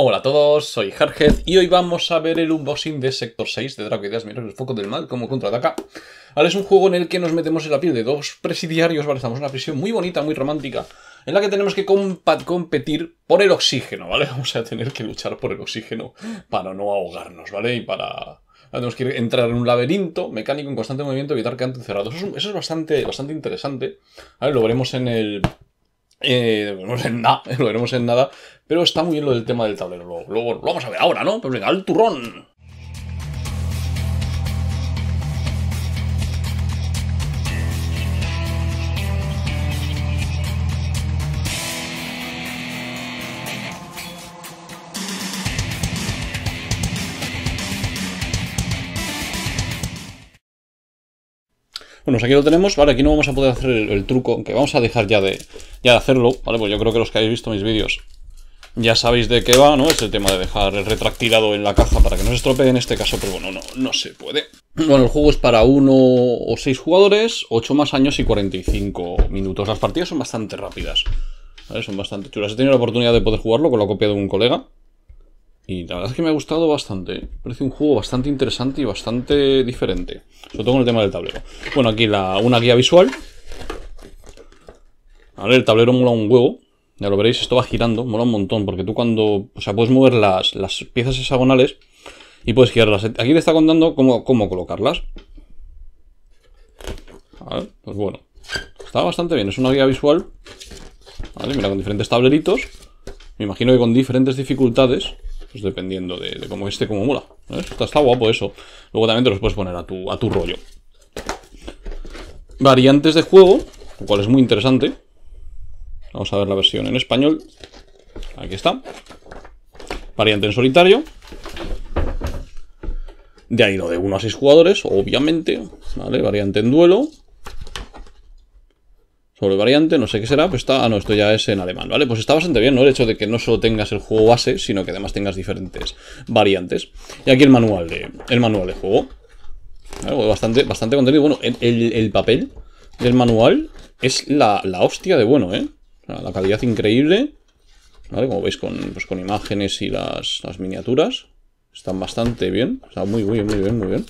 Hola a todos, soy Hargez y hoy vamos a ver el unboxing de Sector 6 de Draco Ideas el foco del mal, como contraataca. es un juego en el que nos metemos en la piel de dos presidiarios, ¿vale? Estamos en una prisión muy bonita, muy romántica, en la que tenemos que competir por el oxígeno, ¿vale? Vamos a tener que luchar por el oxígeno para no ahogarnos, ¿vale? Y para... Tenemos que entrar en un laberinto mecánico en constante movimiento, evitar que anden cerrados. Eso es, bastante, bastante interesante. lo veremos en el eh, lo veremos en nada, lo veremos en nada. Pero está muy bien lo del tema del tablero. Luego, lo vamos a ver ahora, ¿no? Pues venga, al turrón. Bueno, aquí lo tenemos, vale, aquí no vamos a poder hacer el, truco, aunque vamos a dejar ya de, de hacerlo, vale, pues yo creo que los que habéis visto mis vídeos ya sabéis de qué va, ¿no? Es el tema de dejar el retractilado en la caja para que no se estropee en este caso, pero bueno, no, no se puede. Bueno, el juego es para uno o seis jugadores, 8 más años y 45 minutos. Las partidas son bastante rápidas, ¿vale? Son bastante chulas. He tenido la oportunidad de poder jugarlo con la copia de un colega. Y la verdad es que me ha gustado bastante. Parece un juego bastante interesante y bastante diferente. Sobre todo con el tema del tablero. Bueno, aquí la, una guía visual. Vale, el tablero mola un huevo. Ya lo veréis, esto va girando. Mola un montón porque tú cuando... O sea, puedes mover las, piezas hexagonales y puedes girarlas. Aquí te está contando cómo, cómo colocarlas. pues bueno. Está bastante bien. Es una guía visual. mira, con diferentes tableritos. Me imagino que con diferentes dificultades. Pues dependiendo de, cómo esté, como mola. Está, guapo eso. Luego también te los puedes poner a tu, a tu rollo. Variantes de juego, lo cual es muy interesante. Vamos a ver la versión en español. Aquí está. Variante en solitario. De ahí lo de 1 a 6 jugadores, obviamente. ¿Vale? Variante en duelo sobre variante, no sé qué será, pues está... Ah, no, esto ya es en alemán, ¿vale? Pues está bastante bien, ¿no? El hecho de que no solo tengas el juego base, sino que además tengas diferentes variantes. Y aquí el manual de, el manual de juego. bastante, bastante contenido. Bueno, el, papel del manual es la, hostia de bueno, ¿eh? La calidad increíble. ¿Vale? Como veis pues con, imágenes y las, las miniaturas. Están bastante bien. sea, muy, muy, muy bien, muy bien.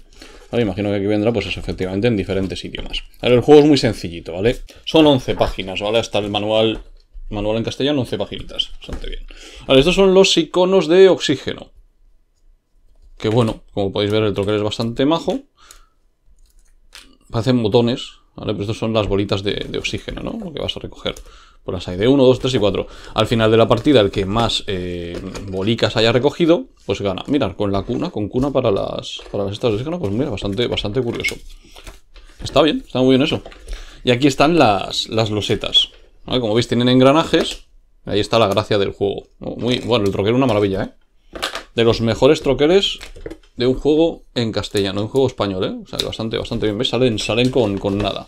Ah, imagino que aquí vendrá, pues efectivamente, en diferentes idiomas. Ahora, el juego es muy sencillito, ¿vale? Son 11 páginas, ¿vale? Hasta el manual, manual en castellano, 11 páginas, bastante bien. estos son los iconos de oxígeno. Que bueno, como podéis ver, el troquel es bastante majo. Parecen botones, ¿vale? Pero estos son las bolitas de, de oxígeno, ¿no? Lo que vas a recoger. Por pues las hay de 1, 2, 3 y 4. Al final de la partida, el que más eh, bolicas haya recogido, pues gana. Mirad, con la cuna, con cuna para las, para estas pues mira, bastante, bastante curioso. Está bien, está muy bien eso. Y aquí están las, las losetas. Como veis, tienen engranajes. Ahí está la gracia del juego. Oh, muy, bueno, el troquero una maravilla, ¿eh? De los mejores troqueles de un juego en castellano, un juego español, ¿eh? O sea, bastante, bastante bien. Salen, salen con, con nada.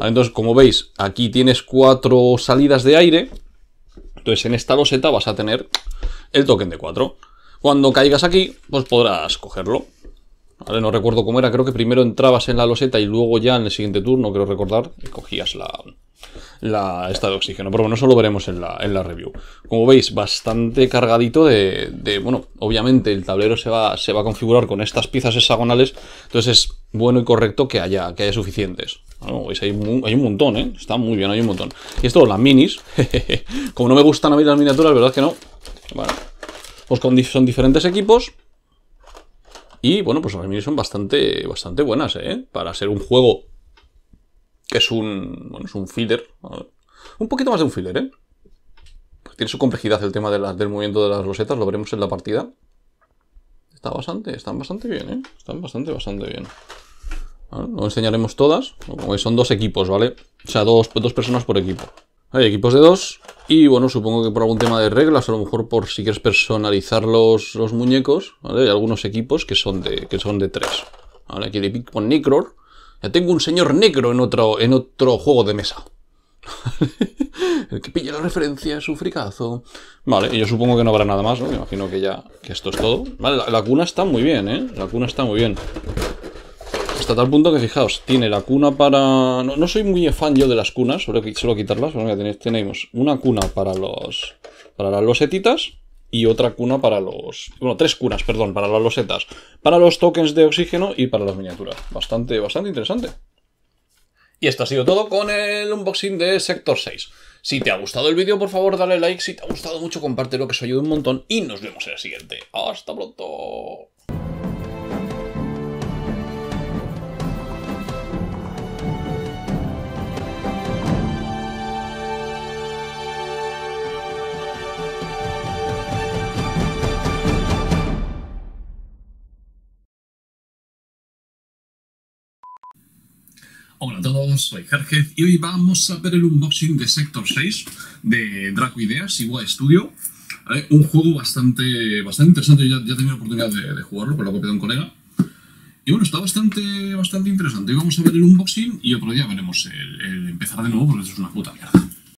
Ah, entonces, como veis, aquí tienes cuatro salidas de aire. Entonces, en esta loseta vas a tener el token de cuatro. Cuando caigas aquí, pues podrás cogerlo. no recuerdo cómo era, creo que primero entrabas en la loseta y luego ya en el siguiente turno, creo recordar, cogías la, la esta de oxígeno. Pero bueno, eso lo veremos en la, en la review. Como veis, bastante cargadito de, de, Bueno, obviamente el tablero se va, se va a configurar con estas piezas hexagonales, entonces es bueno y correcto que haya, que haya suficientes. Bueno, veis, hay, un montón, ¿eh? Está muy bien, hay un montón. Y esto, las minis. Como no me gustan a mí las miniaturas, ¿verdad que no? Bueno, pues son diferentes equipos. Y bueno, pues las minis son bastante, bastante buenas, ¿eh? Para ser un juego que es un, bueno, es un filler. Un poquito más de un filler, ¿eh? tiene su complejidad el tema del movimiento de las rosetas, lo veremos en la partida. Está bastante, están bastante bien, ¿eh? Están bastante, bastante bien. Lo enseñaremos todas. Como son dos equipos, ¿vale? O sea, dos, dos personas por equipo. Hay equipos de dos. Y bueno, supongo que por algún tema de reglas, a lo mejor por si quieres personalizar los, los muñecos, Hay algunos equipos que son de, que son de tres. ahora Aquí de Pikmin Necro. Ya tengo un señor negro en otro, en otro juego de mesa. el que pille la referencia es un fricazo. Vale, y yo supongo que no habrá nada más, ¿no? Me imagino que ya que esto es todo. Vale, la, cuna está muy bien, ¿eh? La cuna está muy bien hasta tal punto que fijaos, tiene la cuna para... No, soy muy fan yo de las cunas, solo quitarlas, pero tenemos una cuna para los para las losetitas y otra cuna para los... Bueno, tres cunas, perdón, para las losetas, para los tokens de oxígeno y para las miniaturas. Bastante, bastante interesante. Y esto ha sido todo con el unboxing de Sector 6. Si te ha gustado el vídeo, por favor, dale like. Si te ha gustado mucho, compártelo, que eso ayuda un montón. Y nos vemos en el siguiente. ¡Hasta pronto! Hola a todos, soy Gergez y hoy vamos a ver el unboxing de Sector 6 de Draco Ideas y Studio. Eh, un juego bastante, bastante interesante, ya, ya he tenido la oportunidad de, jugarlo por la copia de un colega. Y bueno, está bastante, bastante interesante. Hoy vamos a ver el unboxing y otro día veremos el, empezar de nuevo porque eso es una puta mierda.